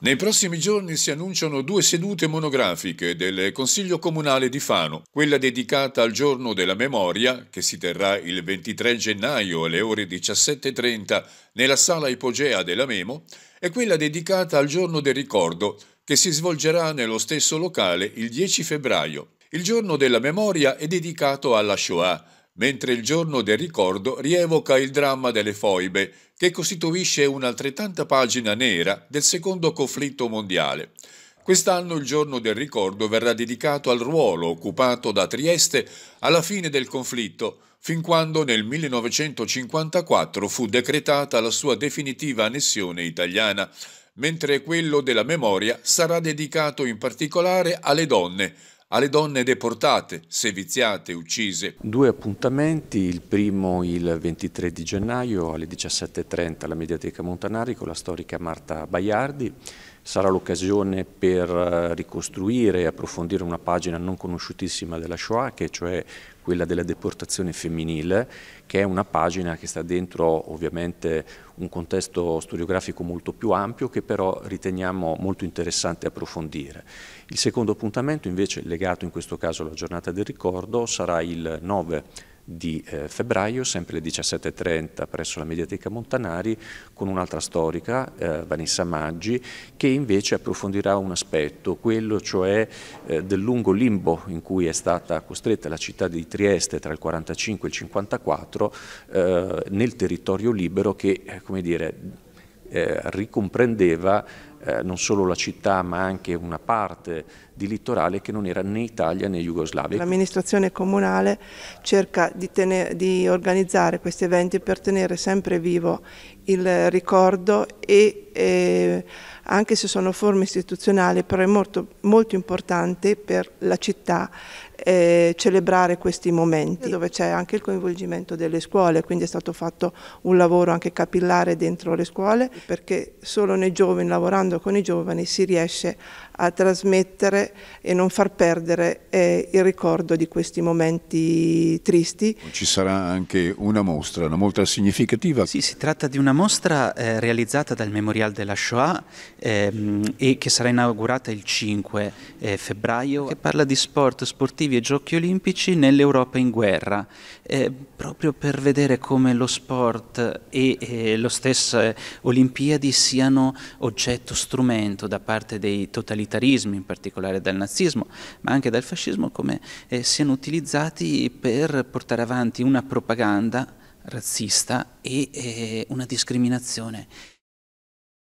Nei prossimi giorni si annunciano due sedute monografiche del Consiglio Comunale di Fano, quella dedicata al giorno della memoria, che si terrà il 23 gennaio alle ore 17.30 nella sala ipogea della Memo, e quella dedicata al giorno del ricordo, che si svolgerà nello stesso locale il 10 febbraio. Il giorno della memoria è dedicato alla Shoah, mentre il giorno del ricordo rievoca il dramma delle foibe, che costituisce un'altrettanta pagina nera del secondo conflitto mondiale. Quest'anno il giorno del ricordo verrà dedicato al ruolo occupato da Trieste alla fine del conflitto, fin quando nel 1954 fu decretata la sua definitiva annessione italiana, mentre quello della memoria sarà dedicato in particolare alle donne, alle donne deportate, seviziate, uccise. Due appuntamenti, il primo il 23 di gennaio alle 17.30 alla Mediateca Montanari con la storica Marta Baiardi sarà l'occasione per eh, ricostruire e approfondire una pagina non conosciutissima della Shoah, che cioè quella della deportazione femminile, che è una pagina che sta dentro ovviamente un contesto storiografico molto più ampio che però riteniamo molto interessante approfondire. Il secondo appuntamento invece legato in questo caso alla giornata del ricordo sarà il 9 di eh, febbraio, sempre alle 17.30 presso la Mediateca Montanari, con un'altra storica, eh, Vanessa Maggi, che invece approfondirà un aspetto, quello cioè eh, del lungo limbo in cui è stata costretta la città di Trieste tra il 45 e il 54 eh, nel territorio libero che, eh, come dire, eh, ricomprendeva eh, non solo la città ma anche una parte di litorale che non era né Italia né Jugoslavia. L'amministrazione comunale cerca di, tenere, di organizzare questi eventi per tenere sempre vivo il ricordo e, e anche se sono forme istituzionali, però è molto, molto importante per la città eh, celebrare questi momenti, dove c'è anche il coinvolgimento delle scuole, quindi è stato fatto un lavoro anche capillare dentro le scuole, perché solo nei giovani, lavorando con i giovani si riesce a trasmettere e non far perdere eh, il ricordo di questi momenti tristi. Ci sarà anche una mostra, una mostra significativa. Sì, si tratta di una mostra eh, realizzata dal Memorial della Shoah ehm, e che sarà inaugurata il 5 eh, febbraio, che parla di sport, sportivi e giochi olimpici nell'Europa in guerra, eh, proprio per vedere come lo sport e eh, lo stesso eh, Olimpiadi siano oggetto storico strumento da parte dei totalitarismi, in particolare dal nazismo, ma anche dal fascismo, come eh, siano utilizzati per portare avanti una propaganda razzista e eh, una discriminazione.